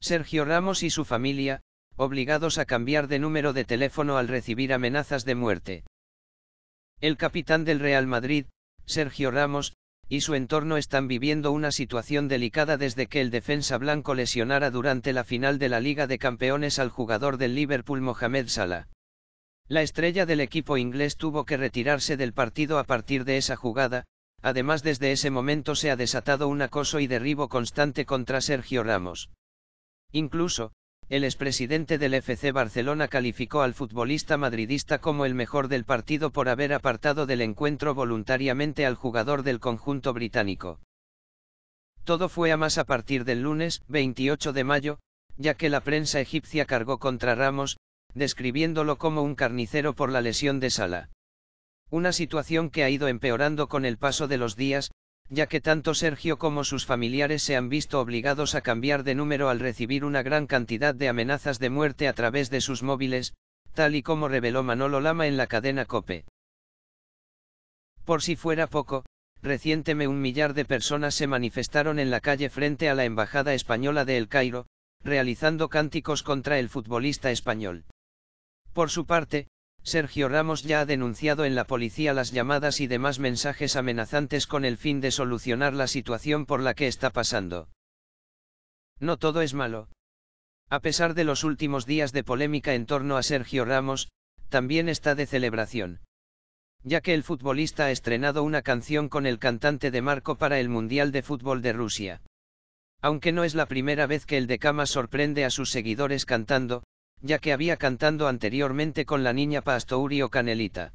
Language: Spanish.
Sergio Ramos y su familia, obligados a cambiar de número de teléfono al recibir amenazas de muerte. El capitán del Real Madrid, Sergio Ramos, y su entorno están viviendo una situación delicada desde que el defensa blanco lesionara durante la final de la Liga de Campeones al jugador del Liverpool Mohamed Salah. La estrella del equipo inglés tuvo que retirarse del partido a partir de esa jugada, además desde ese momento se ha desatado un acoso y derribo constante contra Sergio Ramos. Incluso, el expresidente del FC Barcelona calificó al futbolista madridista como el mejor del partido por haber apartado del encuentro voluntariamente al jugador del conjunto británico. Todo fue a más a partir del lunes, 28 de mayo, ya que la prensa egipcia cargó contra Ramos, describiéndolo como un carnicero por la lesión de Sala. Una situación que ha ido empeorando con el paso de los días, ya que tanto Sergio como sus familiares se han visto obligados a cambiar de número al recibir una gran cantidad de amenazas de muerte a través de sus móviles, tal y como reveló Manolo Lama en la cadena Cope. Por si fuera poco, recientemente un millar de personas se manifestaron en la calle frente a la Embajada Española de El Cairo, realizando cánticos contra el futbolista español. Por su parte, Sergio Ramos ya ha denunciado en la policía las llamadas y demás mensajes amenazantes con el fin de solucionar la situación por la que está pasando. No todo es malo. A pesar de los últimos días de polémica en torno a Sergio Ramos, también está de celebración. Ya que el futbolista ha estrenado una canción con el cantante de Marco para el Mundial de Fútbol de Rusia. Aunque no es la primera vez que el de Cama sorprende a sus seguidores cantando, ya que había cantando anteriormente con la niña Pastourio Canelita.